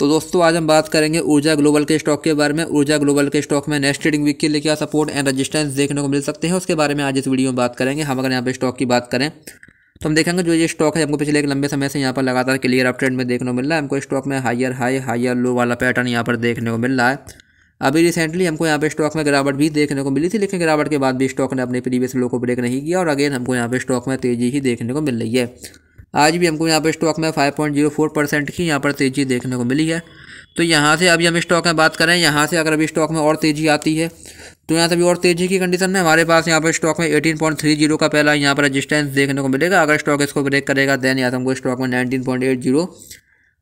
तो दोस्तों आज हम बात करेंगे ऊर्जा ग्लोबल के स्टॉक के बारे में ऊर्जा ग्लोबल के स्टॉक में नेक्स्ट ट्रेडिंग वीक के लिए क्या सपोर्ट एंड रजिस्टेंस देखने को मिल सकते हैं उसके बारे में आज इस वीडियो में बात करेंगे हम अगर यहाँ पे स्टॉक की बात करें तो हम देखेंगे जो ये स्टॉक है हमको पिछले एक लंबे समय से यहाँ पर लगातार क्लियर अप ट्रेंड में देखने को मिल रहा है हमको स्टॉक में हायर हाई हाइयर लो वाला पैटर्न यहाँ पर देखने को मिल रहा है अभी रिसेंटली हमको यहाँ पे स्टॉक में गिरावट भी देखने को मिली थी लेकिन गिरावट के बाद भी स्टॉक ने अपने प्रीवियस लो को ब्रेक नहीं किया और अगेन हमको यहाँ पे स्टॉक में तेज़ी ही देखने को मिल रही है आज भी हमको यहाँ पर स्टॉक में फोर परसेंट oh की यहाँ पर तेज़ी देखने को मिली है तो यहाँ से अभी हम स्टॉक में बात करें यहाँ से अगर अभी स्टॉक में और तेज़ी आती है तो यहाँ से अभी और तेज़ी की कंडीशन में हमारे पास यहाँ पर स्टॉक में एटीन पॉइंट थ्री जीरो का पहला यहाँ पर रजिस्टेंस देखने को मिलेगा अगर स्टॉक इसको ब्रेक करेगा देन यहाँ से हमको स्टॉक में पॉइंट एट जीरो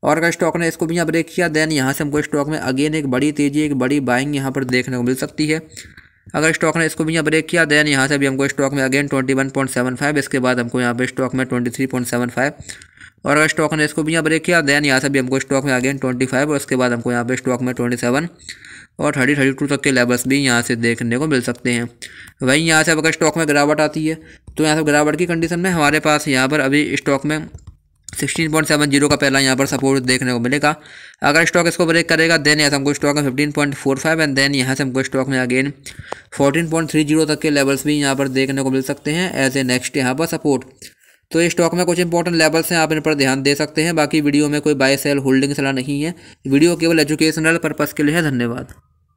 और अगर स्टॉक ने इसको भी यहाँ ब्रेक किया दैन यहाँ से हमको स्टॉक में अगेन एक बड़ी तेज़ी एक बड़ी बाइंग यहाँ पर देखने को मिल सकती है अगर स्टॉक ने इसको भी यहाँ ब्रेक किया दैन यहाँ से भी हमको स्टॉक में again twenty one point seven five इसके बाद हमको यहाँ पे स्टॉक में twenty three point seven five और अगर स्टॉक ने इसको भी यहाँ ब्रेक किया दैन यहाँ से भी हमको स्टॉक में अगेन ट्वेंटी फाइव और उसके बाद हमको यहाँ पे स्टॉक में ट्वेंटी सेवन और थर्टी थर्टी टू तक के लेवल्स भी यहाँ से देखने को मिल सकते हैं वहीं यहाँ से अगर स्टॉक में गिरावट आती है तो यहाँ से गिरावट की कंडीशन में हमारे पास यहाँ पर अभी स्टॉक में सिक्सटीन पॉइंट सेवन जीरो का पहला यहाँ पर सपोर्ट देखने को मिलेगा अगर स्टॉक इसको ब्रेक करेगा देन यहाँ से हमको स्टॉक में fifteen point four five and then यहाँ से हमको स्टॉक में again fourteen point three zero तक के लेवल्स भी यहाँ पर देखने को मिल सकते हैं एज ए नेक्स्ट यहाँ पर सपोर्ट तो ये स्टॉक में कुछ इंपॉर्टेंट लेवल्स हैं आप इन पर ध्यान दे सकते हैं बाकी वीडियो में कोई बाय सेल होल्डिंग सलाह नहीं है वीडियो केवल एजुकेशनल पर्पज़ के लिए है धन्यवाद